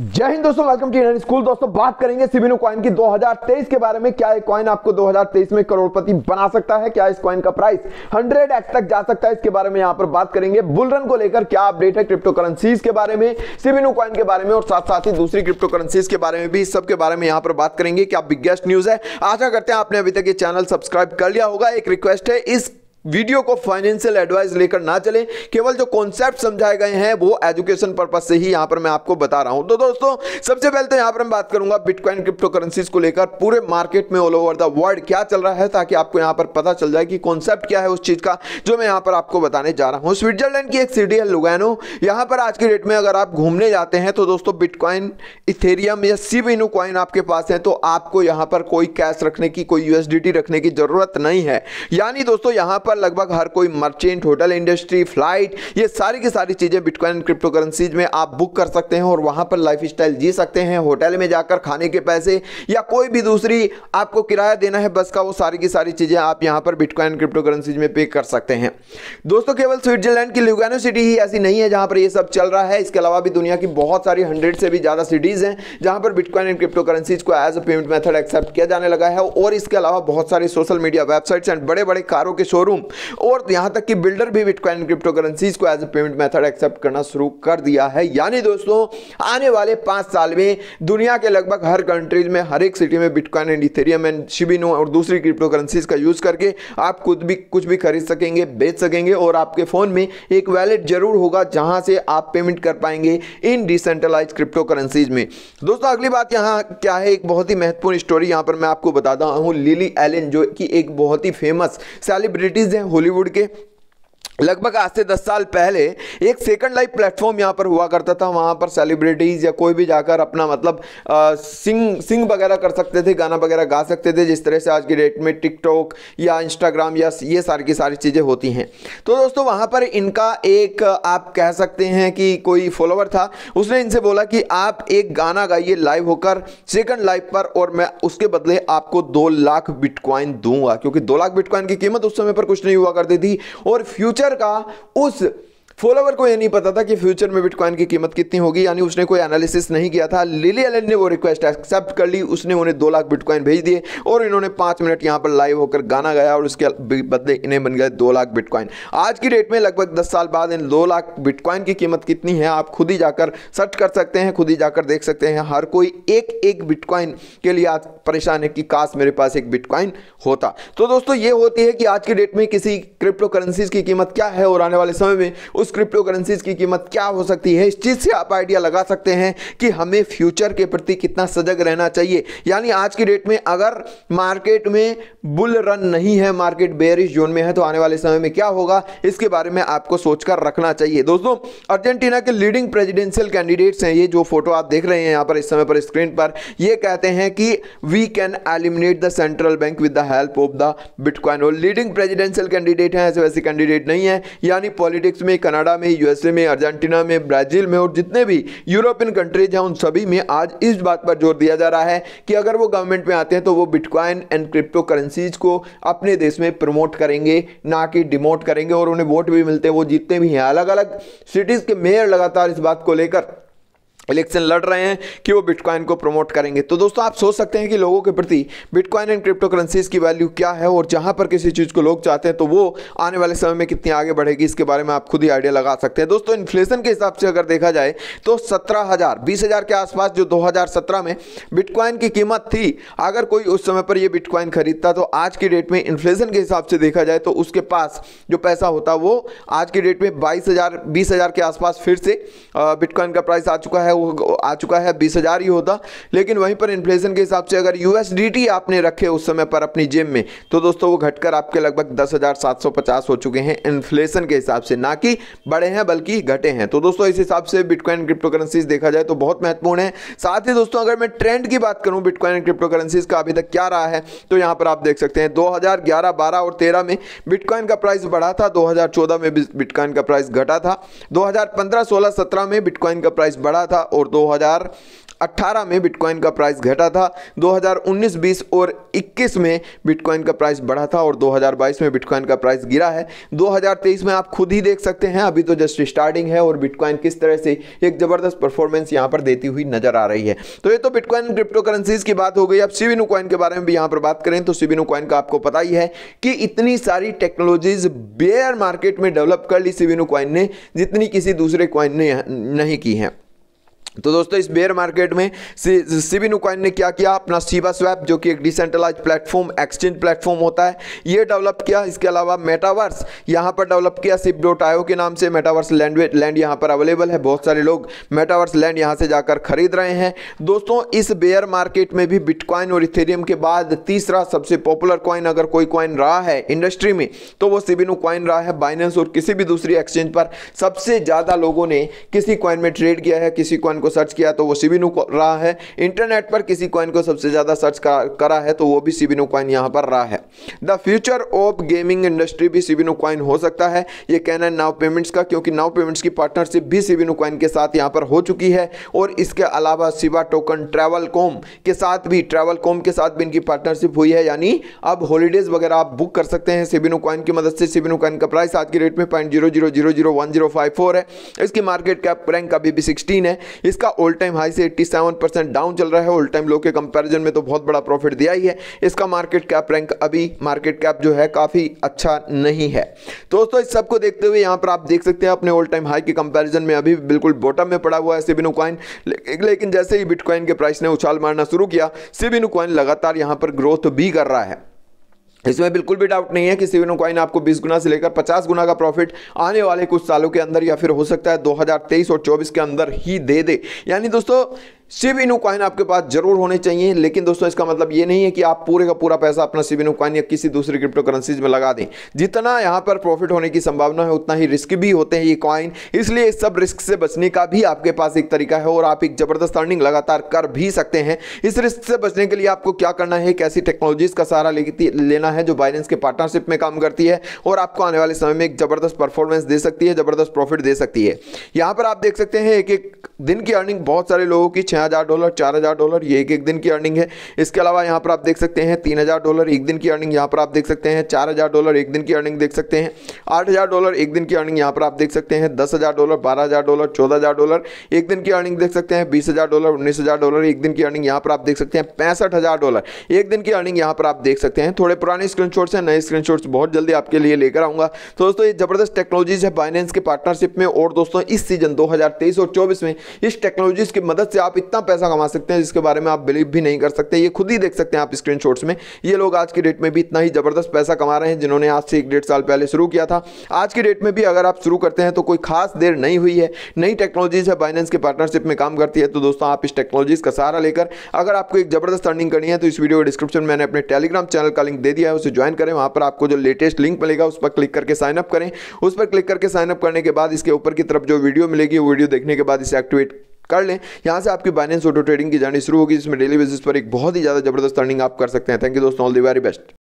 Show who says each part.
Speaker 1: जय हिंद दोस्तों welcome to Indian school दोस्तों बात करेंगे सिबिनो कॉइन की 2023 के बारे में क्या ये कॉइन आपको 2023 में करोड़पति बना सकता है क्या इस कॉइन का प्राइस 100 एक्स तक जा सकता है इसके बारे में यहां पर बात करेंगे बुलरन को लेकर क्या अपडेट है क्रिप्टो करेंसीज के बारे में सिबिनो कॉइन के बारे में और साथ साथ ही दूसरी क्रिप्टो करेंसीज के बारे में भी इस बारे में यहाँ पर बात करेंगे क्या बिगेस्ट न्यूज है आशा करते हैं आपने अभी तक ये चैनल सब्सक्राइब कर लिया होगा एक रिक्वेस्ट है इस वीडियो को फाइनेंशियल एडवाइस लेकर ना चले केवल जो कॉन्सेप्ट समझाए गए हैं वो एजुकेशन पर्पज से ही यहां पर मैं आपको बता रहा हूं तो दोस्तों सबसे पहले तो यहां पर मैं बात करूंगा बिटकॉइन क्रिप्टो करेंसीज को लेकर पूरे मार्केट में ऑल ओवर द वर्ल्ड क्या चल रहा है ताकि आपको यहां पर पता चल जाए कि कॉन्सेप्ट क्या है उस चीज़ का जो मैं यहां पर आपको बताने जा रहा हूं स्विट्जरलैंड की एक सिटी है लुगैनो यहां पर आज के डेट में अगर आप घूमने जाते हैं तो दोस्तों बिटकॉइन इथेरियम या सीबिनू कॉइन आपके पास है तो आपको यहां पर कोई कैश रखने की कोई यूएसडीटी रखने की जरूरत नहीं है यानी दोस्तों यहां पर पर लगभग हर कोई मर्चेंट होटल इंडस्ट्री फ्लाइट ये सारी की सारी चीज़ें बिटकॉइन क्रिप्टो करेंसीज में आप बुक कर सकते हैं और वहाँ पर लाइफ जी सकते हैं होटल में जाकर खाने के पैसे या कोई भी दूसरी आपको किराया देना है बस का वो सारी की सारी चीज़ें आप यहाँ पर बिटकॉइन क्रिप्टो करेंसीज में पे कर सकते हैं दोस्तों केवल स्विट्जरलैंड की लुगानो सिटी ही ऐसी नहीं है जहाँ पर ये सब चल रहा है इसके अलावा भी दुनिया की बहुत सारी हंड्रेड से भी ज़्यादा सिटीज़ हैं जहाँ पर बिटकॉइन एंड क्रिप्टो करेंसीज को as a payment method accept किया जाने लगा है और इसके अलावा बहुत सारी सोशल मीडिया वेबसाइट्स एंड बड़े बड़े कारों के शोरूम और यहां तक कि बिल्डर भी बिटकॉइन क्रिप्टो करेंसीज को as a payment method accept करना शुरू कर दिया है यानी दोस्तों आने वाले पांच साल में दुनिया के लगभग हर कंट्रीज में हर एक सिटी में बिटकॉइन एंड इथेरियम एंड शिबिनो और दूसरी क्रिप्टो करेंसीज का यूज़ करके आप खुद भी कुछ भी खरीद सकेंगे बेच सकेंगे और आपके फ़ोन में एक वैलेट जरूर होगा जहां से आप पेमेंट कर पाएंगे इन डिसेंट्रलाइज क्रिप्टो करेंसीज में दोस्तों अगली बात यहां क्या है एक बहुत ही महत्वपूर्ण स्टोरी यहां पर मैं आपको बताता हूं लिली एलिन जो कि एक बहुत ही फेमस सेलिब्रिटीज मूवीज़ हैं हॉलीवुड के लगभग आज से दस साल पहले एक सेकंड लाइफ प्लेटफॉर्म यहाँ पर हुआ करता था वहाँ पर सेलिब्रिटीज़ या कोई भी जाकर अपना मतलब सिंग सिंग वगैरह कर सकते थे गाना वगैरह गा सकते थे जिस तरह से आज की डेट में टिकटॉक या इंस्टाग्राम या ये सारी की सारी चीज़ें होती हैं तो दोस्तों वहाँ पर इनका एक आप कह सकते हैं कि कोई फॉलोवर था उसने इनसे बोला कि आप एक गाना गाइए लाइव होकर सेकंड लाइव पर और मैं उसके बदले आपको दो लाख बिटकॉइन दूंगा क्योंकि दो लाख बिटकॉइन की कीमत उस समय पर कुछ नहीं हुआ करती थी और फ्यूचर नेचर का उस फॉलोवर को यह नहीं पता था कि फ्यूचर में बिटकॉइन की कीमत कितनी होगी यानी उसने कोई एनालिसिस नहीं किया था लिली एलन ने वो रिक्वेस्ट एक्सेप्ट कर ली उसने उन्हें दो लाख बिटकॉइन भेज दिए और इन्होंने पाँच मिनट यहाँ पर लाइव होकर गाना गाया और उसके बदले इन्हें बन गए दो लाख बिटकॉइन आज की डेट में लगभग दस साल बाद इन दो लाख बिटकॉइन की कीमत कितनी है आप खुद ही जाकर सर्च कर सकते हैं खुद ही जाकर देख सकते हैं हर कोई एक एक बिटकॉइन के लिए आज परेशान है कि काश मेरे पास एक बिटकॉइन होता तो दोस्तों ये होती है कि आज की डेट में किसी क्रिप्टो करेंसीज की कीमत क्या है और आने वाले समय में उस उस क्रिप्टो करेंसीज की कीमत क्या हो सकती है इस चीज़ से आप आइडिया लगा सकते हैं कि हमें फ्यूचर के प्रति कितना सजग रहना चाहिए यानी आज की डेट में अगर मार्केट में बुल रन नहीं है मार्केट बेरिश जोन में है तो आने वाले समय में क्या होगा इसके बारे में आपको सोचकर रखना चाहिए दोस्तों अर्जेंटीना के लीडिंग प्रेजिडेंशियल कैंडिडेट्स हैं ये जो फोटो आप देख रहे हैं यहाँ पर इस समय पर स्क्रीन पर ये कहते हैं कि we can eliminate the central bank with the help of the bitcoin और लीडिंग प्रेजिडेंशियल कैंडिडेट हैं ऐसे वैसे कैंडिडेट नहीं है यानी पॉलिटिक्स में कनाडा में यूएसए में अर्जेंटीना में ब्राज़ील में और जितने भी यूरोपियन कंट्रीज हैं उन सभी में आज इस बात पर जोर दिया जा रहा है कि अगर वो गवर्नमेंट में आते हैं तो वो बिटकॉइन एंड क्रिप्टो करेंसीज को अपने देश में प्रमोट करेंगे ना कि डिमोट करेंगे और उन्हें वोट भी मिलते हैं वो जीतते भी हैं अलग अलग सिटीज़ के मेयर लगातार इस बात को लेकर इलेक्शन लड़ रहे हैं कि वो बिटकॉइन को प्रमोट करेंगे तो दोस्तों आप सोच सकते हैं कि लोगों के प्रति बिटकॉइन एंड क्रिप्टो करेंसीज की वैल्यू क्या है और जहां पर किसी चीज़ को लोग चाहते हैं तो वो आने वाले समय में कितनी आगे बढ़ेगी इसके बारे में आप खुद ही आइडिया लगा सकते हैं दोस्तों इन्फ्लेशन के हिसाब से अगर देखा जाए तो सत्रह हज़ार बीस हज़ार के आसपास जो दो में बिटकॉइन की कीमत थी अगर कोई उस समय पर यह बिटकॉइन खरीदता तो आज की डेट में इन्फ्लेशन के हिसाब से देखा जाए तो उसके पास जो पैसा होता वो आज की डेट में बाईस हज़ार के आसपास फिर से बिटकॉइन का प्राइस आ चुका है है वो आ चुका है बीस हज़ार ही होता लेकिन वहीं पर इन्फ्लेशन के हिसाब से अगर यूएसडीटी आपने रखे उस समय पर अपनी जेब में तो दोस्तों वो घटकर आपके लगभग दस हज़ार सात सौ पचास हो चुके हैं इन्फ्लेशन के हिसाब से ना कि बढ़े हैं बल्कि घटे हैं तो दोस्तों इस हिसाब से बिटकॉइन क्रिप्टो करेंसीज देखा जाए तो बहुत महत्वपूर्ण है साथ ही दोस्तों अगर मैं ट्रेंड की बात करूँ बिटकॉइन क्रिप्टो करेंसीज का अभी तक क्या रहा है तो यहाँ पर आप देख सकते हैं दो हज़ार और तेरह में बिटकॉइन का प्राइस बढ़ा था दो में बिटकॉइन का प्राइस घटा था दो हज़ार पंद्रह सोलह में बिटकॉइन का प्राइस बढ़ा था और 2018 में बिटकॉइन का प्राइस घटा था 2019-20 और 21 में बिटकॉइन का प्राइस बढ़ा था और 2022 में बिटकॉइन का प्राइस गिरा है 2023 में आप खुद ही देख सकते हैं अभी तो जस्ट स्टार्टिंग है और बिटकॉइन किस तरह से एक ज़बरदस्त परफॉर्मेंस यहाँ पर देती हुई नजर आ रही है तो ये तो बिटकॉइन क्रिप्टो करेंसीज की बात हो गई अब सीविनो कॉइन के बारे में भी यहाँ पर बात करें तो सीविनो कॉइन का आपको पता ही है कि इतनी सारी टेक्नोलॉजीज बेयर मार्केट में डेवलप कर ली सीविनो कॉइन ने जितनी किसी दूसरे कॉइन ने नहीं की है तो दोस्तों इस बेयर मार्केट में सीबी नुकॉइन ने क्या किया अपना सीबा स्वैप जो कि एक डिसेंट्रलाइज प्लेटफॉर्म एक्सचेंज प्लेटफॉर्म होता है ये डेवलप किया इसके अलावा मेटावर्स यहाँ पर डेवलप किया सिप डॉट आयो के नाम से मेटावर्स लैंड लैंड यहाँ पर अवेलेबल है बहुत सारे लोग मेटावर्स लैंड यहाँ से जाकर खरीद रहे हैं दोस्तों इस बेयर मार्केट में भी बिटकॉइन और इथेरियम के बाद तीसरा सबसे पॉपुलर कॉइन अगर कोई कॉइन रहा है इंडस्ट्री में तो वो सीबी कॉइन रहा है बाइनेंस और किसी भी दूसरी एक्सचेंज पर सबसे ज़्यादा लोगों ने किसी कॉइन में ट्रेड किया है किसी कॉइन को सर्च किया तो वो सीबीनू रहा है इंटरनेट पर किसी कॉइन को सबसे ज़्यादा सर्च करा है तो वो भी सीबीनू कॉइन यहाँ पर रहा है the future of gaming industry भी सीबीनू कॉइन हो सकता है ये कहना है नाव पेमेंट्स का क्योंकि नाव पेमेंट्स की पार्टनरशिप भी सीबीनू कॉइन के साथ यहाँ पर हो चुकी है और इसके अलावा सिवा टोकन ट्रेवल कॉम के साथ भी ट्रेवल कॉम के साथ भी इनकी पार्टनरशिप हुई है यानी अब हॉलीडेज वगैरह आप बुक कर सकते हैं सीबीनू कॉइन की मदद से सीबीनू कॉइन का प्राइस आज की रेट में point zero zero zero zero one zero five four है इसकी मार्केट कैप रैंक अभी भी सिक्सटीन है इस इसका ओल्ड टाइम हाई से 87 परसेंट डाउन चल रहा है ओल्ड टाइम लो के कंपैरिजन में तो बहुत बड़ा प्रॉफिट दिया ही है इसका मार्केट कैप रैंक अभी मार्केट कैप जो है काफ़ी अच्छा नहीं है दोस्तों इस सबको देखते हुए यहाँ पर आप देख सकते हैं अपने ओल्ड टाइम हाई के कंपेरिजन में अभी बिल्कुल बॉटम में पड़ा हुआ है सिबिनो कॉइन लेकिन जैसे ही बिटकॉइन के प्राइस ने उछाल मारना शुरू किया सिबिनो कॉइन लगातार यहाँ पर ग्रोथ भी कर रहा है इसमें बिल्कुल भी डाउट नहीं है कि सिविनो कॉइन आपको 20 गुना से लेकर 50 गुना का प्रॉफिट आने वाले कुछ सालों के अंदर या फिर हो सकता है 2023 और 24 के अंदर ही दे दे यानी दोस्तों सीबीनू कॉइन आपके पास जरूर होने चाहिए लेकिन दोस्तों इसका मतलब ये नहीं है कि आप पूरे का पूरा पैसा अपना सीबीनू कॉइन या किसी दूसरी क्रिप्टो करेंसीज में लगा दें जितना यहाँ पर प्रॉफिट होने की संभावना है उतना ही रिस्क भी होते हैं ये कॉइन इसलिए इस सब रिस्क से बचने का भी आपके पास एक तरीका है और आप एक ज़बरदस्त अर्निंग लगातार कर भी सकते हैं इस रिस्क से बचने के लिए आपको क्या करना है कैसी टेक्नोलॉजीज का सहारा लेना है जो बाइनेंस के पार्टनरशिप में काम करती है और आपको आने वाले समय में एक ज़बरदस्त परफॉर्मेंस दे सकती है ज़बरदस्त प्रॉफिट दे सकती है यहाँ पर आप देख सकते हैं एक एक दिन की अर्निंग बहुत सारे लोगों की छः हज़ार डॉलर चार हज़ार डॉलर ये एक एक दिन की अर्निंग है इसके अलावा यहाँ पर आप देख सकते हैं तीन हज़ार डॉलर एक दिन की अर्निंग यहाँ पर आप देख सकते हैं चार हज़ार डॉलर एक दिन की अर्निंग देख सकते हैं आठ हज़ार डॉलर एक दिन की अर्निंग यहाँ पर आप देख सकते हैं दस हज़ार डॉलर बारह हज़ार डॉलर चौदह हज़ार डॉलर एक दिन की अर्निंग देख सकते हैं बीस हज़ार डॉलर उन्नीस हज़ार डॉलर एक दिन की अर्निंग यहाँ पर आप देख सकते हैं पैंसठ हज़ार डॉलर एक दिन की अर्निंग यहाँ पर आप देख सकते हैं थोड़े पुराने स्क्रीनशॉट्स हैं नए स्क्रीनशॉट्स बहुत जल्दी आपके लिए लेकर आऊंगा तो दोस्तों ये ज़बरदस्त टेक्नोलॉजीज है बाइनेंस के पार्टनरशिप में और दोस्तों इस सीजन 2023 और 24 में इस टेक्नोलॉजीज की मदद से आप इतना पैसा कमा सकते हैं जिसके बारे में आप बिलीव भी नहीं कर सकते ये खुद ही देख सकते हैं आप स्क्रीन में ये लोग आज की डेट में भी इतना ही ज़बरदस्त पैसा कमा रहे हैं जिन्होंने आज से एक डेढ़ साल पहले शुरू किया था आज की डेट में भी अगर आप शुरू करते हैं तो कोई खास देर नहीं हुई है नई टेक्नोलॉजीज़ है बाइनेंस के पार्टनरशिप में काम करती है तो दोस्तों आप इस टेक्नोलॉजीज़ का सहारा लेकर अगर आपको एक ज़बरदस्त अर्निंग करनी है तो इस वीडियो डिस्क्रिप्शन में मैंने अपने टेलीग्राम चैनल का लिंक दे दिया है उसे ज्वाइन करें वहां पर आपको जो लेटेस्ट लिंक मिलेगा उस पर क्लिक करके साइनअप करें उस पर क्लिक करके साइनअप करने के बाद इसके ऊपर की तरफ जो वीडियो मिलेगी वो वीडियो देखने के बाद इसे एक्टिवेट कर लें यहाँ से आपकी बाइनेंस ऑटो ट्रेडिंग की जानी शुरू होगी जिसमें डेली बेसिस पर एक बहुत ही ज़्यादा जबरदस्त अर्निंग आप कर सकते हैं थैंक यू दोस्तों ऑल दी वेरी बेस्ट